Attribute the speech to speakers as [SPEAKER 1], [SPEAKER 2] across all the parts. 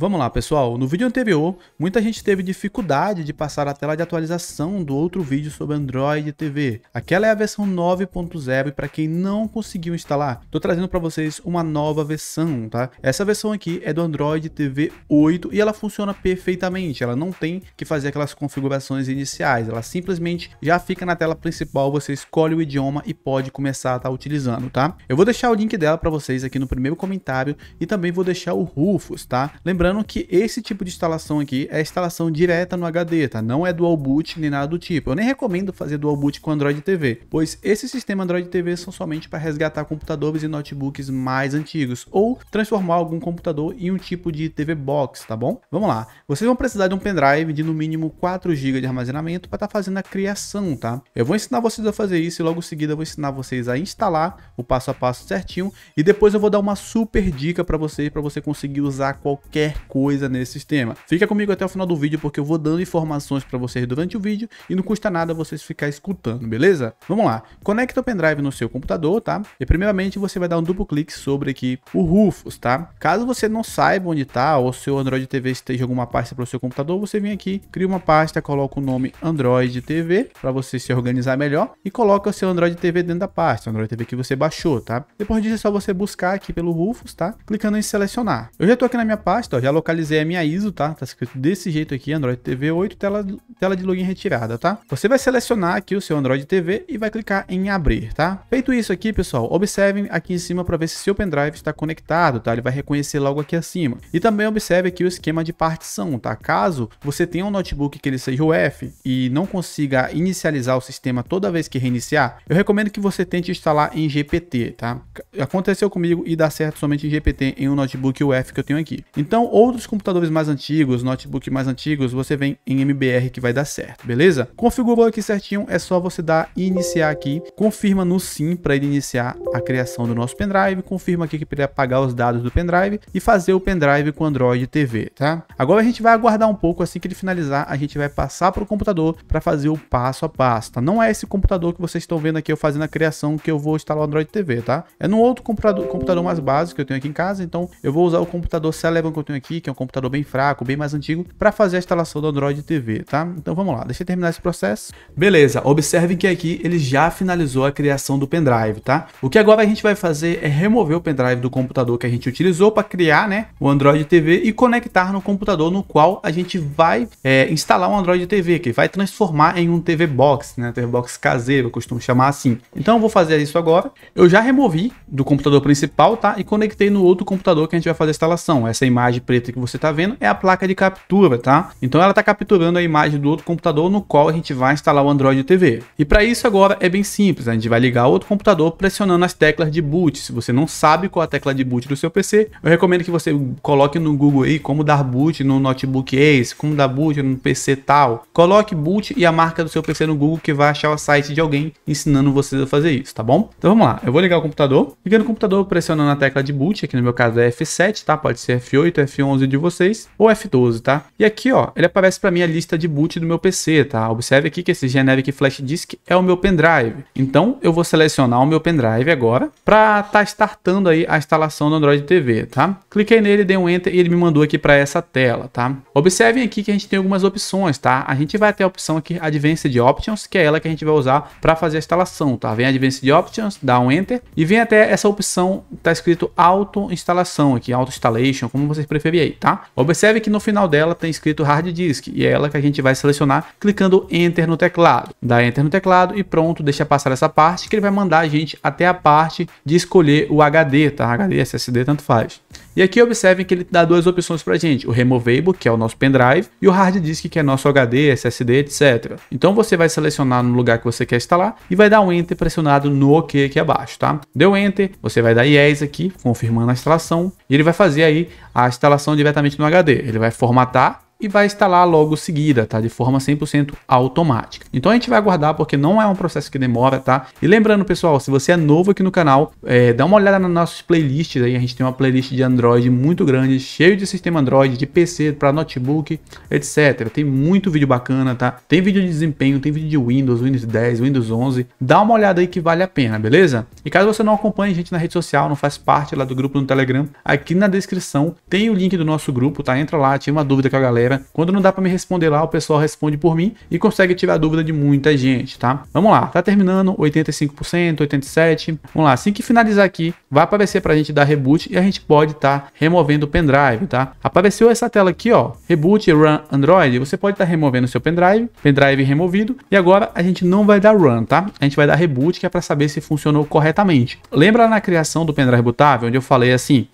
[SPEAKER 1] Vamos lá, pessoal. No vídeo anterior, muita gente teve dificuldade de passar a tela de atualização do outro vídeo sobre Android TV. Aquela é a versão 9.0 e para quem não conseguiu instalar, tô trazendo para vocês uma nova versão, tá? Essa versão aqui é do Android TV 8 e ela funciona perfeitamente. Ela não tem que fazer aquelas configurações iniciais, ela simplesmente já fica na tela principal, você escolhe o idioma e pode começar a estar tá utilizando, tá? Eu vou deixar o link dela para vocês aqui no primeiro comentário e também vou deixar o Rufus, tá? Lembrando Lembrando que esse tipo de instalação aqui é instalação direta no HD, tá? Não é dual boot nem nada do tipo. Eu nem recomendo fazer dual boot com Android TV, pois esse sistema Android TV são somente para resgatar computadores e notebooks mais antigos ou transformar algum computador em um tipo de TV box, tá bom? Vamos lá. Vocês vão precisar de um pendrive de no mínimo 4 GB de armazenamento para estar tá fazendo a criação, tá? Eu vou ensinar vocês a fazer isso e logo em seguida eu vou ensinar vocês a instalar o passo a passo certinho e depois eu vou dar uma super dica para vocês para você conseguir usar qualquer coisa nesse sistema. Fica comigo até o final do vídeo porque eu vou dando informações para vocês durante o vídeo e não custa nada vocês ficar escutando, beleza? Vamos lá. Conecta o pendrive no seu computador, tá? E primeiramente você vai dar um duplo clique sobre aqui o Rufus, tá? Caso você não saiba onde tá ou seu Android TV esteja alguma pasta para o seu computador, você vem aqui, cria uma pasta, coloca o nome Android TV para você se organizar melhor e coloca o seu Android TV dentro da pasta, Android TV que você baixou, tá? Depois disso é só você buscar aqui pelo Rufus, tá? Clicando em selecionar. Eu já tô aqui na minha pasta, ó, já localizei a minha ISO, tá? Tá escrito desse jeito aqui, Android TV 8, tela, tela de login retirada, tá? Você vai selecionar aqui o seu Android TV e vai clicar em abrir, tá? Feito isso aqui, pessoal, observem aqui em cima para ver se seu pendrive está conectado, tá? Ele vai reconhecer logo aqui acima. E também observe aqui o esquema de partição, tá? Caso você tenha um notebook que ele seja UF e não consiga inicializar o sistema toda vez que reiniciar, eu recomendo que você tente instalar em GPT, tá? Aconteceu comigo e dá certo somente em GPT em um notebook UF que eu tenho aqui. Então, outros computadores mais antigos, notebook mais antigos, você vem em MBR que vai dar certo, beleza? Configurou aqui certinho, é só você dar iniciar aqui, confirma no sim para ele iniciar a criação do nosso pendrive, confirma aqui que ele apagar os dados do pendrive e fazer o pendrive com Android TV, tá? Agora a gente vai aguardar um pouco, assim que ele finalizar, a gente vai passar para o computador para fazer o passo a passo, tá? Não é esse computador que vocês estão vendo aqui eu fazendo a criação que eu vou instalar o Android TV, tá? É no outro computador, computador mais básico que eu tenho aqui em casa, então eu vou usar o computador Celeron que eu tenho aqui aqui, que é um computador bem fraco, bem mais antigo, para fazer a instalação do Android TV, tá? Então vamos lá, deixa eu terminar esse processo. Beleza, observe que aqui ele já finalizou a criação do pendrive, tá? O que agora a gente vai fazer é remover o pendrive do computador que a gente utilizou para criar, né, o Android TV e conectar no computador no qual a gente vai é, instalar um Android TV, que vai transformar em um TV Box, né, TV Box caseiro, eu costumo chamar assim. Então eu vou fazer isso agora. Eu já removi do computador principal, tá? E conectei no outro computador que a gente vai fazer a instalação. Essa imagem preta que você está vendo é a placa de captura, tá? Então ela está capturando a imagem do outro computador no qual a gente vai instalar o Android TV. E para isso agora é bem simples, a gente vai ligar outro computador pressionando as teclas de boot. Se você não sabe qual a tecla de boot do seu PC, eu recomendo que você coloque no Google aí como dar boot no notebook Ace, como dar boot no PC tal. Coloque boot e a marca do seu PC no Google que vai achar o site de alguém ensinando vocês a fazer isso, tá bom? Então vamos lá, eu vou ligar o computador. Ligando o computador, pressionando a tecla de boot, aqui no meu caso é F7, tá? Pode ser F8, F8. F11 de vocês, ou F12, tá? E aqui, ó, ele aparece para mim a lista de boot do meu PC, tá? Observe aqui que esse Generic Flash Disk é o meu pendrive. Então, eu vou selecionar o meu pendrive agora para estar tá startando aí a instalação do Android TV, tá? Cliquei nele, dei um Enter e ele me mandou aqui para essa tela, tá? Observem aqui que a gente tem algumas opções, tá? A gente vai ter a opção aqui Advanced Options, que é ela que a gente vai usar para fazer a instalação, tá? Vem Advanced Options, dá um Enter e vem até essa opção, tá escrito Auto Instalação aqui, Auto Installation, como vocês preferirem aí, tá? Observe que no final dela tem escrito hard disk e é ela que a gente vai selecionar clicando enter no teclado. Dá enter no teclado e pronto, deixa passar essa parte que ele vai mandar a gente até a parte de escolher o HD, tá? HD, SSD, tanto faz. E aqui observem que ele dá duas opções para gente, o removable, que é o nosso pendrive, e o hard disk, que é nosso HD, SSD, etc. Então você vai selecionar no lugar que você quer instalar e vai dar um enter pressionado no OK aqui abaixo, tá? Deu enter, você vai dar yes aqui, confirmando a instalação, e ele vai fazer aí a instalação diretamente no HD. Ele vai formatar e vai instalar logo seguida, tá? De forma 100% automática. Então a gente vai aguardar porque não é um processo que demora, tá? E lembrando, pessoal, se você é novo aqui no canal, é, dá uma olhada nas nossas playlists aí. A gente tem uma playlist de Android muito grande, cheio de sistema Android, de PC, para notebook, etc. Tem muito vídeo bacana, tá? Tem vídeo de desempenho, tem vídeo de Windows, Windows 10, Windows 11. Dá uma olhada aí que vale a pena, beleza? E caso você não acompanhe a gente na rede social, não faz parte lá do grupo no Telegram, aqui na descrição tem o link do nosso grupo, tá? Entra lá, tira uma dúvida com a galera quando não dá para me responder lá, o pessoal responde por mim e consegue tirar dúvida de muita gente, tá? Vamos lá, tá terminando 85%, 87%. Vamos lá, assim que finalizar aqui, vai aparecer para a gente dar reboot e a gente pode estar tá removendo o pendrive, tá? Apareceu essa tela aqui, ó, reboot run Android, você pode estar tá removendo o seu pendrive, pendrive removido e agora a gente não vai dar run, tá? A gente vai dar reboot que é para saber se funcionou corretamente. Lembra na criação do pendrive bootável onde eu falei assim,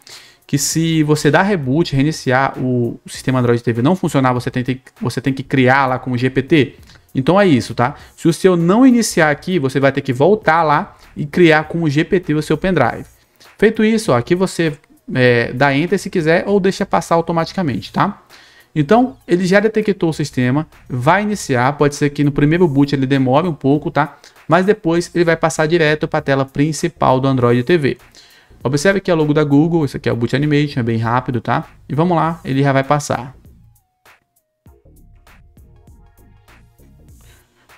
[SPEAKER 1] que se você dar reboot, reiniciar o sistema Android TV não funcionar, você tem, que, você tem que criar lá como GPT. Então é isso, tá? Se o seu não iniciar aqui, você vai ter que voltar lá e criar como GPT o seu pendrive. Feito isso, ó, aqui você é, dá Enter se quiser ou deixa passar automaticamente, tá? Então, ele já detectou o sistema, vai iniciar, pode ser que no primeiro boot ele demore um pouco, tá? Mas depois ele vai passar direto para a tela principal do Android TV. Observe que é o logo da Google, isso aqui é o Boot Animation, é bem rápido, tá? E vamos lá, ele já vai passar.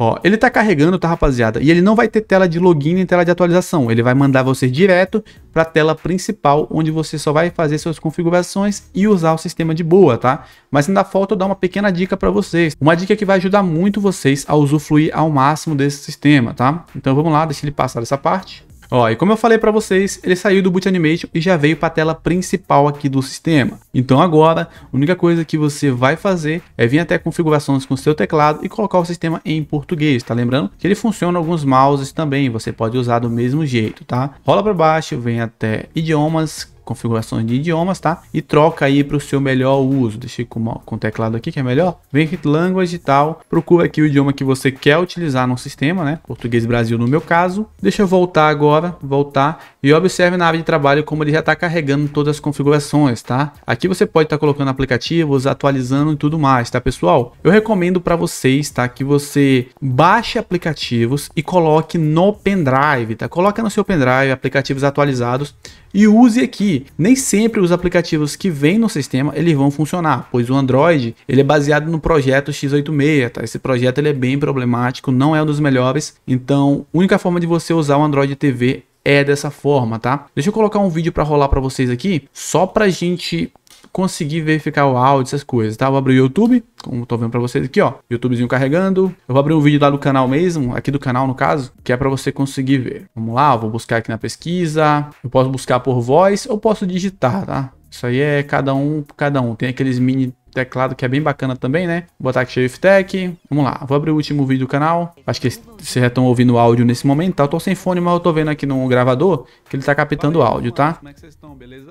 [SPEAKER 1] Ó, ele tá carregando, tá, rapaziada? E ele não vai ter tela de login nem tela de atualização. Ele vai mandar você direto para a tela principal, onde você só vai fazer suas configurações e usar o sistema de boa, tá? Mas ainda falta eu dar uma pequena dica para vocês. Uma dica que vai ajudar muito vocês a usufruir ao máximo desse sistema, tá? Então vamos lá, deixa ele passar essa parte. Ó, e como eu falei para vocês, ele saiu do Boot Animation e já veio para a tela principal aqui do sistema. Então agora, a única coisa que você vai fazer é vir até configurações com seu teclado e colocar o sistema em português, tá lembrando? Que ele funciona alguns mouses também, você pode usar do mesmo jeito, tá? Rola para baixo, vem até idiomas, configurações de idiomas, tá? E troca aí para o seu melhor uso. Deixei com, com o teclado aqui que é melhor. Vem aqui language e tal. Procura aqui o idioma que você quer utilizar no sistema, né? Português Brasil no meu caso. Deixa eu voltar agora, voltar e observe na área de trabalho como ele já está carregando todas as configurações, tá? Aqui você pode estar tá colocando aplicativos, atualizando e tudo mais, tá pessoal? Eu recomendo para vocês, tá? Que você baixe aplicativos e coloque no pendrive, tá? Coloca no seu pendrive aplicativos atualizados e use aqui. Nem sempre os aplicativos que vêm no sistema eles vão funcionar, pois o Android ele é baseado no projeto x86, tá? Esse projeto ele é bem problemático, não é um dos melhores. Então, a única forma de você usar o Android TV é dessa forma, tá? Deixa eu colocar um vídeo para rolar para vocês aqui, só pra gente conseguir verificar o áudio, essas coisas, tá? Eu vou abrir o YouTube, como tô vendo para vocês aqui, ó. YouTubezinho carregando. Eu vou abrir um vídeo lá do canal mesmo, aqui do canal no caso, que é para você conseguir ver. Vamos lá, eu vou buscar aqui na pesquisa. Eu posso buscar por voz ou posso digitar, tá? Isso aí é cada um, cada um. Tem aqueles mini teclado que é bem bacana também, né? botar aqui Sheriff Tech. Vamos lá, vou abrir o último vídeo do canal. Acho que vocês já estão ouvindo o áudio nesse momento, tá? Eu tô sem fone, mas eu tô vendo aqui no gravador que ele tá captando o áudio, tá? É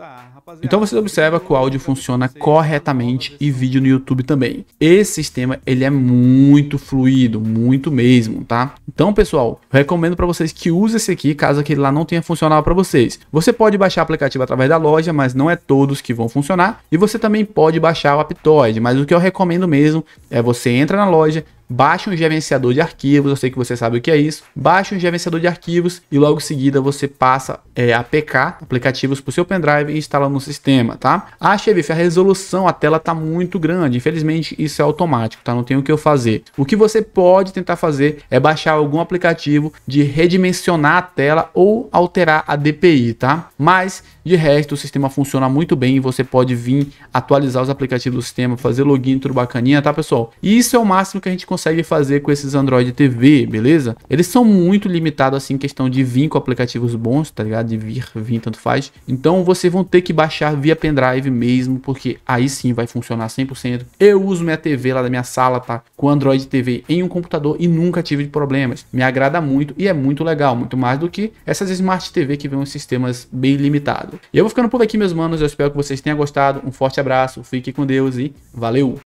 [SPEAKER 1] ah, então vocês observam que o áudio funciona corretamente e assim. vídeo no YouTube também. Esse sistema, ele é muito fluido, muito mesmo, tá? Então, pessoal, recomendo para vocês que usem esse aqui, caso aquele lá não tenha funcionado para vocês. Você pode baixar o aplicativo através da loja, mas não é todos que vão funcionar. E você também pode baixar o App Android, mas o que eu recomendo mesmo é você entra na loja, baixa um gerenciador de arquivos, eu sei que você sabe o que é isso, baixa um gerenciador de arquivos e logo em seguida você passa é, APK, aplicativos para o seu pendrive e instala no sistema, tá? Ah, chefe, a resolução, a tela tá muito grande, infelizmente isso é automático, tá? Não tem o que eu fazer. O que você pode tentar fazer é baixar algum aplicativo de redimensionar a tela ou alterar a DPI, tá? Mas, de resto, o sistema funciona muito bem e você pode vir atualizar os aplicativos do sistema, fazer login, tudo bacaninha, tá, pessoal? E isso é o máximo que a gente consegue consegue fazer com esses Android TV, beleza? Eles são muito limitados assim em questão de vir com aplicativos bons, tá ligado? De vir, vir, tanto faz. Então vocês vão ter que baixar via pendrive mesmo, porque aí sim vai funcionar 100%. Eu uso minha TV lá da minha sala, tá? Com Android TV em um computador e nunca tive problemas. Me agrada muito e é muito legal, muito mais do que essas Smart TV que vem uns sistemas bem limitados. E eu vou ficando por aqui, meus manos. Eu espero que vocês tenham gostado. Um forte abraço, fique com Deus e valeu!